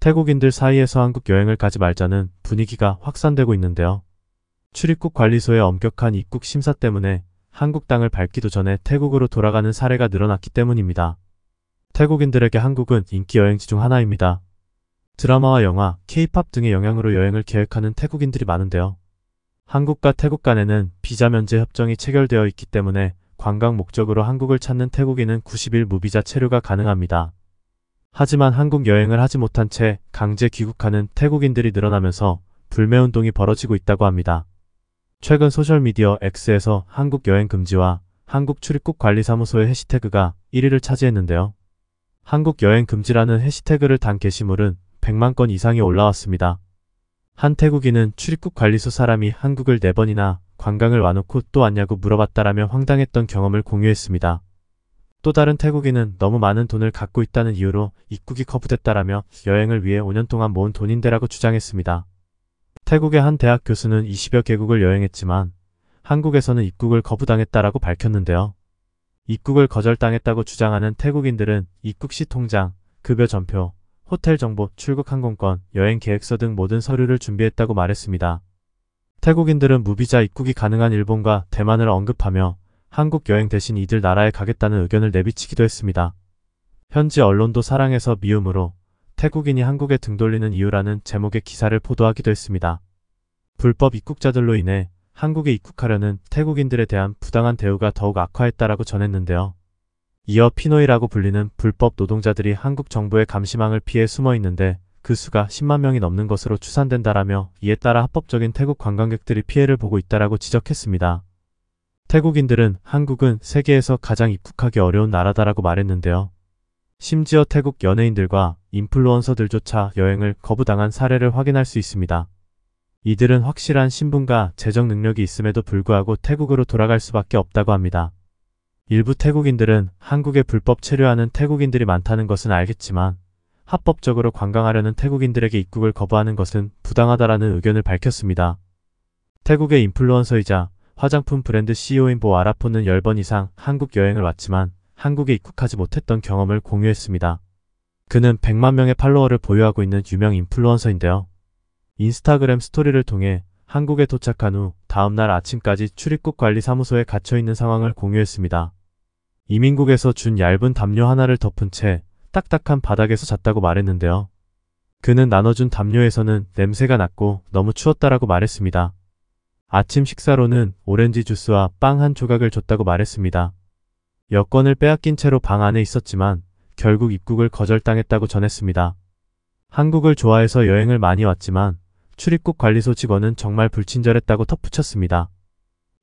태국인들 사이에서 한국 여행을 가지 말자는 분위기가 확산되고 있는데요. 출입국 관리소의 엄격한 입국 심사 때문에 한국 땅을 밟기도 전에 태국으로 돌아가는 사례가 늘어났기 때문입니다. 태국인들에게 한국은 인기 여행지 중 하나입니다. 드라마와 영화, 케이팝 등의 영향으로 여행을 계획하는 태국인들이 많은데요. 한국과 태국 간에는 비자 면제 협정이 체결되어 있기 때문에 관광 목적으로 한국을 찾는 태국인은 90일 무비자 체류가 가능합니다. 하지만 한국 여행을 하지 못한 채 강제 귀국하는 태국인들이 늘어나면서 불매운동이 벌어지고 있다고 합니다. 최근 소셜미디어 X에서 한국 여행 금지와 한국 출입국 관리사무소의 해시태그가 1위를 차지했는데요. 한국 여행 금지라는 해시태그를 단 게시물은 100만 건 이상이 올라왔습니다. 한 태국인은 출입국 관리소 사람이 한국을 4번이나 관광을 와놓고 또 왔냐고 물어봤다라며 황당했던 경험을 공유했습니다. 또 다른 태국인은 너무 많은 돈을 갖고 있다는 이유로 입국이 거부됐다라며 여행을 위해 5년 동안 모은 돈인데라고 주장했습니다. 태국의 한 대학 교수는 20여 개국을 여행했지만 한국에서는 입국을 거부당했다라고 밝혔는데요. 입국을 거절당했다고 주장하는 태국인들은 입국 시 통장, 급여 전표, 호텔 정보, 출국 항공권, 여행 계획서 등 모든 서류를 준비했다고 말했습니다. 태국인들은 무비자 입국이 가능한 일본과 대만을 언급하며 한국 여행 대신 이들 나라에 가겠다는 의견을 내비치기도 했습니다. 현지 언론도 사랑해서 미움으로 태국인이 한국에 등돌리는 이유라는 제목의 기사를 보도하기도 했습니다. 불법 입국자들로 인해 한국에 입국하려는 태국인들에 대한 부당한 대우가 더욱 악화했다라고 전했는데요. 이어 피노이라고 불리는 불법 노동자들이 한국 정부의 감시망을 피해 숨어 있는데 그 수가 10만 명이 넘는 것으로 추산된다라며 이에 따라 합법적인 태국 관광객들이 피해를 보고 있다라고 지적했습니다. 태국인들은 한국은 세계에서 가장 입국하기 어려운 나라다라고 말했는데요. 심지어 태국 연예인들과 인플루언서들조차 여행을 거부당한 사례를 확인할 수 있습니다. 이들은 확실한 신분과 재정 능력이 있음에도 불구하고 태국으로 돌아갈 수밖에 없다고 합니다. 일부 태국인들은 한국에 불법 체류하는 태국인들이 많다는 것은 알겠지만 합법적으로 관광하려는 태국인들에게 입국을 거부하는 것은 부당하다라는 의견을 밝혔습니다. 태국의 인플루언서이자 화장품 브랜드 CEO인 보 아라포는 10번 이상 한국 여행을 왔지만 한국에 입국하지 못했던 경험을 공유했습니다. 그는 100만 명의 팔로워를 보유하고 있는 유명 인플루언서인데요. 인스타그램 스토리를 통해 한국에 도착한 후 다음날 아침까지 출입국 관리 사무소에 갇혀있는 상황을 공유했습니다. 이민국에서 준 얇은 담요 하나를 덮은 채 딱딱한 바닥에서 잤다고 말했는데요. 그는 나눠준 담요에서는 냄새가 났고 너무 추웠다라고 말했습니다. 아침 식사로는 오렌지 주스와 빵 한 조각을 줬다고 말했습니다. 여권을 빼앗긴 채로 방 안에 있었지만 결국 입국을 거절당했다고 전했습니다. 한국을 좋아해서 여행을 많이 왔지만 출입국 관리소 직원은 정말 불친절했다고 덧붙였습니다.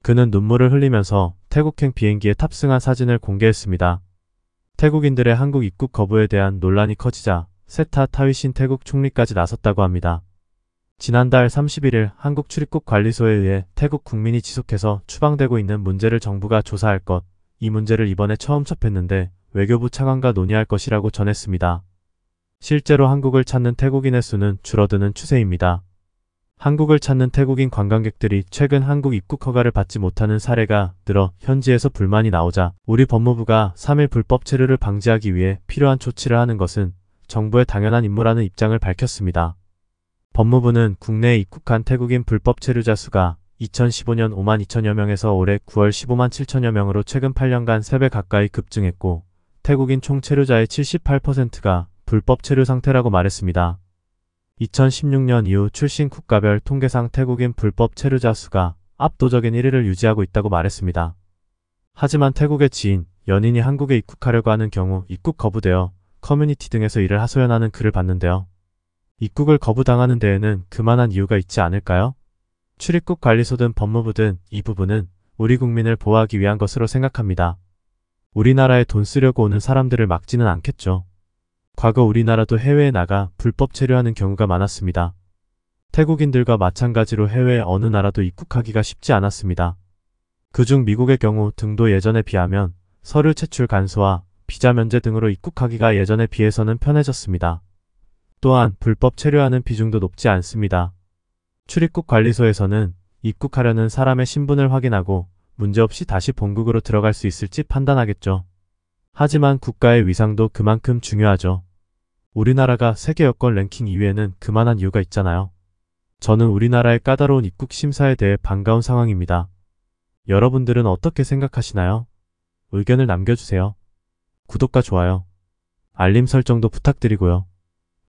그는 눈물을 흘리면서 태국행 비행기에 탑승한 사진을 공개했습니다. 태국인들의 한국 입국 거부에 대한 논란이 커지자 세타 타위신 태국 총리까지 나섰다고 합니다. 지난달 31일 한국출입국관리소에 의해 태국 국민이 지속해서 추방되고 있는 문제를 정부가 조사할 것, 이 문제를 이번에 처음 접했는데 외교부 차관과 논의할 것이라고 전했습니다. 실제로 한국을 찾는 태국인의 수는 줄어드는 추세입니다. 한국을 찾는 태국인 관광객들이 최근 한국 입국 허가를 받지 못하는 사례가 늘어 현지에서 불만이 나오자 우리 법무부가 3일 불법 체류를 방지하기 위해 필요한 조치를 하는 것은 정부의 당연한 임무라는 입장을 밝혔습니다. 법무부는 국내에 입국한 태국인 불법 체류자 수가 2015년 5만 2천여 명에서 올해 9월 15만 7천여 명으로 최근 8년간 3배 가까이 급증했고 태국인 총 체류자의 78%가 불법 체류 상태라고 말했습니다. 2016년 이후 출신 국가별 통계상 태국인 불법 체류자 수가 압도적인 1위를 유지하고 있다고 말했습니다. 하지만 태국의 지인, 연인이 한국에 입국하려고 하는 경우 입국 거부되어 커뮤니티 등에서 이를 하소연하는 글을 봤는데요. 입국을 거부당하는 데에는 그만한 이유가 있지 않을까요? 출입국 관리소든 법무부든 이 부분은 우리 국민을 보호하기 위한 것으로 생각합니다. 우리나라에 돈 쓰려고 오는 사람들을 막지는 않겠죠. 과거 우리나라도 해외에 나가 불법 체류하는 경우가 많았습니다. 태국인들과 마찬가지로 해외 어느 나라도 입국하기가 쉽지 않았습니다. 그중 미국의 경우 등도 예전에 비하면 서류 채출 간소화, 비자 면제 등으로 입국하기가 예전에 비해서는 편해졌습니다. 또한 불법 체류하는 비중도 높지 않습니다. 출입국 관리소에서는 입국하려는 사람의 신분을 확인하고 문제없이 다시 본국으로 들어갈 수 있을지 판단하겠죠. 하지만 국가의 위상도 그만큼 중요하죠. 우리나라가 세계 여권 랭킹 2위에는 그만한 이유가 있잖아요. 저는 우리나라의 까다로운 입국 심사에 대해 반가운 상황입니다. 여러분들은 어떻게 생각하시나요? 의견을 남겨주세요. 구독과 좋아요, 알림 설정도 부탁드리고요.